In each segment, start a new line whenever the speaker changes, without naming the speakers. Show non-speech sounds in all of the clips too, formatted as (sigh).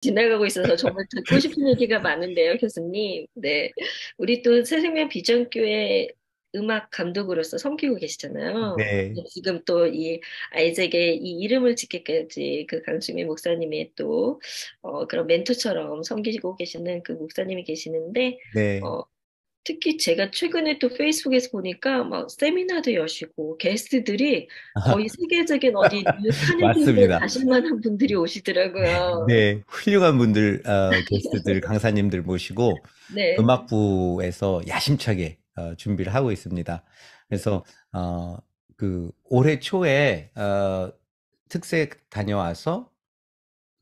지나가고 있어서 정말 듣고 싶은 얘기가 많은데요, 교수님. 네. 우리 또 새생명 비전교회 음악 감독으로서 섬기고 계시잖아요. 네. 지금 또 이 아이잭의 이 이름을 짓게까지그 강수미 목사님의 또 어, 그런 멘토처럼 섬기고 시 계시는 그 목사님이 계시는데 네. 어, 특히 제가 최근에 또 페이스북에서 보니까 막 세미나도 여시고 게스트들이 거의 (laughs) 세계적인 어디 하는 가실 만한 분들이 오시더라고요.
네, 훌륭한 분들 어, (laughs) 게스트들 강사님들 모시고 네. 음악부에서 야심차게 어, 준비를 하고 있습니다. 그래서 어, 그 올해 초에 어, 특색 다녀와서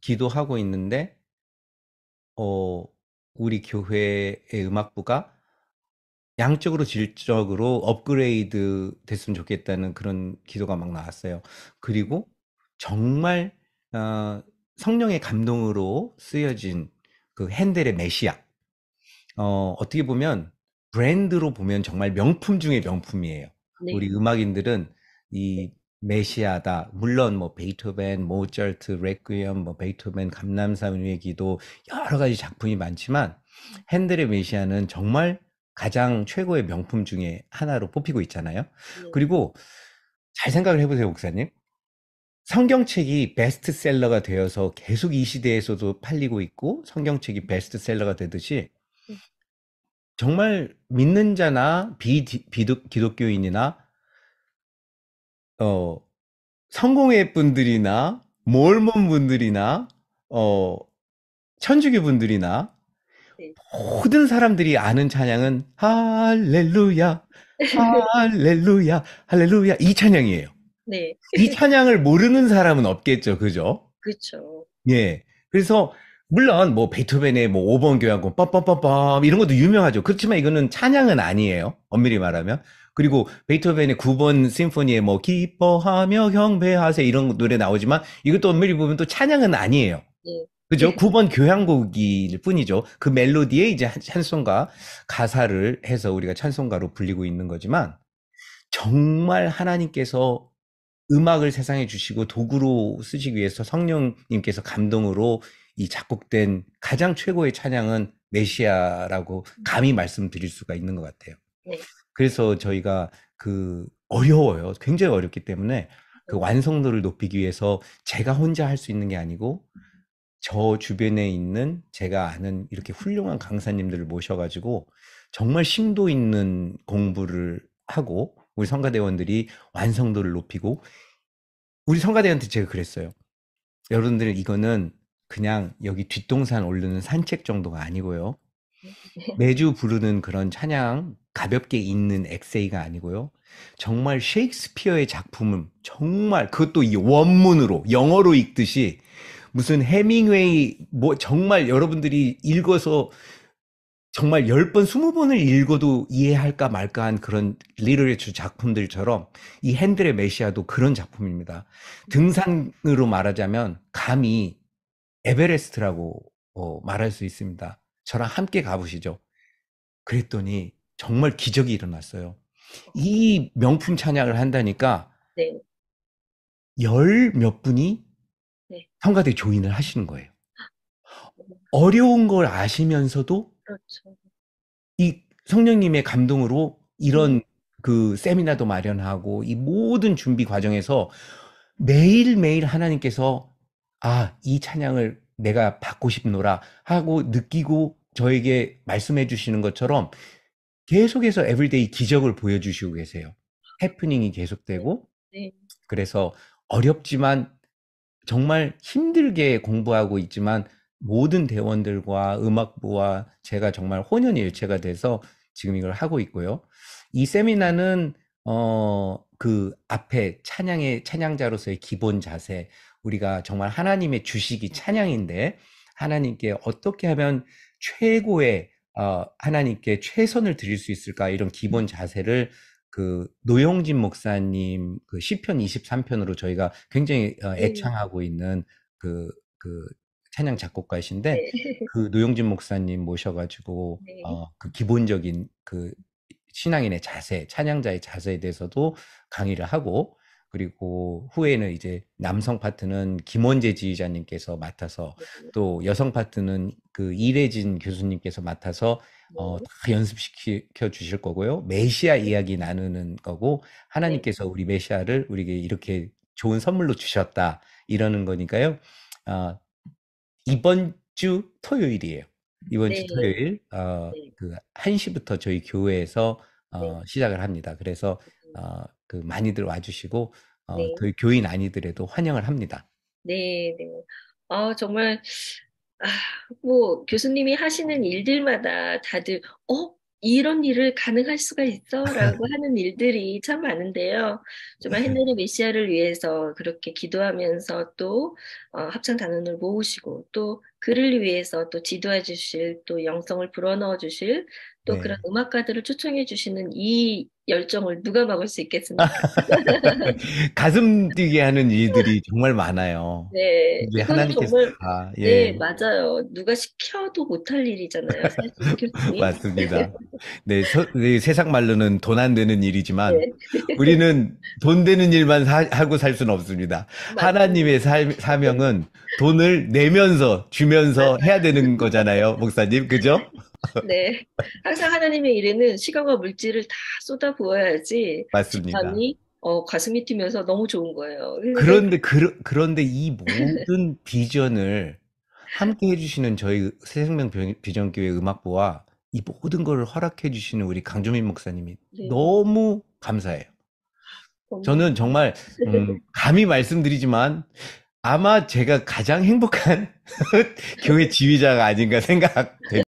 기도하고 있는데 어, 우리 교회의 음악부가 양적으로 질적으로 업그레이드 됐으면 좋겠다는 그런 기도가 막 나왔어요. 그리고 정말 어, 성령의 감동으로 쓰여진 그 핸델의 메시아. 어, 어떻게 보면 브랜드로 보면 정말 명품 중의 명품이에요. 네. 우리 음악인들은 이 메시아다. 물론 뭐 베이토벤, 모차르트, 레퀴엠, 뭐 베이토벤 감남사위의 기도 여러 가지 작품이 많지만 핸델의 메시아는 정말 가장 최고의 명품 중에 하나로 뽑히고 있잖아요. 네. 그리고 잘 생각을 해보세요, 목사님. 성경책이 베스트셀러가 되어서 계속 이 시대에서도 팔리고 있고 성경책이 네. 베스트셀러가 되듯이 네. 정말 믿는 자나 비, 비독, 기독교인이나 어, 성공의 분들이나 몰몬 분들이나 어, 천주교 분들이나 네. 모든 사람들이 아는 찬양은 할렐루야, 할렐루야, 할렐루야 이 찬양이에요. (laughs) 네. 이 찬양을 모르는 사람은 없겠죠, 그죠?
그렇죠.
예. 그래서 물론 뭐 베토벤의 뭐 5번 교향곡 빰빰빰빰 이런 것도 유명하죠. 그렇지만 이거는 찬양은 아니에요. 엄밀히 말하면. 그리고 베토벤의 9번 심포니에 뭐 기뻐하며 경배하세 이런 노래 나오지만 이것도 엄밀히 보면 또 찬양은 아니에요.
네. 그죠? 네. 예.
9번 교향곡일 뿐이죠. 그 멜로디에 이제 찬송가 가사를 해서 우리가 찬송가로 불리고 있는 거지만 정말 하나님께서 음악을 세상에 주시고 도구로 쓰시기 위해서 성령님께서 감동으로 이 작곡된 가장 최고의 찬양은 메시아라고 음. 감히 말씀드릴 수가 있는 것 같아요. 네. 그래서 저희가 그 어려워요. 굉장히 어렵기 때문에 그 네. 완성도를 높이기 위해서 제가 혼자 할 수 있는 게 아니고 저 주변에 있는 제가 아는 이렇게 훌륭한 강사님들을 모셔가지고 정말 심도 있는 공부를 하고 우리 성가대원들이 완성도를 높이고 우리 성가대한테 제가 그랬어요. 여러분들 은 이거는 그냥 여기 뒷동산 오르는 산책 정도가 아니고요. (laughs) 매주 부르는 그런 찬양 가볍게 있는 엑세이가 아니고요. 정말 셰익스피어의 작품은 정말 그것도 이 원문으로 영어로 읽듯이 무슨 해밍웨이 뭐 정말 여러분들이 읽어서 정말 1 0번2 0 번을 읽어도 이해할까 말까 한 그런 리터레츄 작품들처럼 이 핸들의 메시아도 그런 작품입니다. 등산으로 말하자면 감히 에베레스트라고 어, 말할 수 있습니다. 저랑 함께 가보시죠. 그랬더니 정말 기적이 일어났어요. 이 명품 찬양을 한다니까 네. 열몇 분이 성가대 네. 조인을 하시는 거예요. 어려운 걸 아시면서도 그렇죠. 이 성령님의 감동으로 이런 네. 그 세미나도 마련하고 이 모든 준비 과정에서 매일매일 하나님께서 아, 이 찬양을 내가 받고 싶노라 하고 느끼고 저에게 말씀해 주시는 것처럼 계속해서 에브리데이 기적을 보여주시고 계세요. 해프닝이 아, 계속되고 네. 네. 그래서 어렵지만 정말 힘들게 공부하고 있지만 모든 대원들과 음악부와 제가 정말 혼연일체가 돼서 지금 이걸 하고 있고요. 이 세미나는 어그 앞에 찬양의 찬양자로서의 기본 자세 우리가 정말 하나님의 주식이 찬양인데 하나님께 어떻게 하면 최고의 어 하나님께 최선을 드릴 수 있을까 이런 기본 자세를 그 노용진 목사님 그 시편 23편으로 저희가 굉장히 어, 네. 애창하고 있는 그그 그 찬양 작곡가이신데
네. 그
노용진 목사님 모셔가지고 네. 어그 기본적인 그 신앙인의 자세, 찬양자의 자세에 대해서도 강의를 하고 그리고 후에는 이제 남성 파트는 김원재 지휘자님께서 맡아서 네, 네. 또 여성 파트는 그 이래진 교수님께서 맡아서 어, 네. 다 연습시켜 주실 거고요. 메시아 이야기 나누는 거고 하나님께서 우리 메시아를 우리에게 이렇게 좋은 선물로 주셨다 이러는 거니까요. 어, 이번 주 토요일이에요. 이번 네. 주 토요일 어, 네. 그 1시부터 저희 교회에서 어, 네. 시작을 합니다. 그래서 어, 그 많이들 와주시고 어, 네. 그 교인 아니더라도 환영을 합니다.
네, 네. 아 정말 아, 뭐 교수님이 하시는 음. 일들마다 다들 어 이런 일을 가능할 수가 있어라고 (laughs) 하는 일들이 참 많은데요. 정말 헨리 메시아를 위해서 그렇게 기도하면서 또 어, 합창 단원을 모으시고 또 그를 위해서 또 지도해 주실 또 영성을 불어넣어 주실 또 네. 그런 음악가들을 초청해 주시는 이 열정을 누가 막을 수 있겠습니까?
(laughs) 가슴 뛰게 하는 일들이 정말 많아요.
네. 이제 하나님께서 정말,
다, 예. 네,
맞아요. 누가 시켜도 못할 일이잖아요. (laughs) 맞습니다.
네, 서, 네, 세상 말로는 돈 안 되는 일이지만 네. 우리는 돈 되는 일만 사, 하고 살 수는 없습니다. 맞아요. 하나님의 사, 사명은 네. 돈을 내면서 주면서 네. 해야 되는 거잖아요, 목사님. 그죠?
네. 항상 하나님의 일에는 시간과 물질을 다 쏟아부어야지
맞습니다. 이
어, 가슴이 뛰면서 너무 좋은 거예요. 그런데
그, 그런데 이 모든 비전을 함께 해주시는 저희 새생명 비전교회 음악부와 이 모든 걸 허락해 주시는 우리 강주민 목사님이 네. 너무 감사해요. 저는 정말 음, 감히 말씀드리지만 아마 제가 가장 행복한 (laughs) 교회 지휘자가 아닌가 생각됩니다.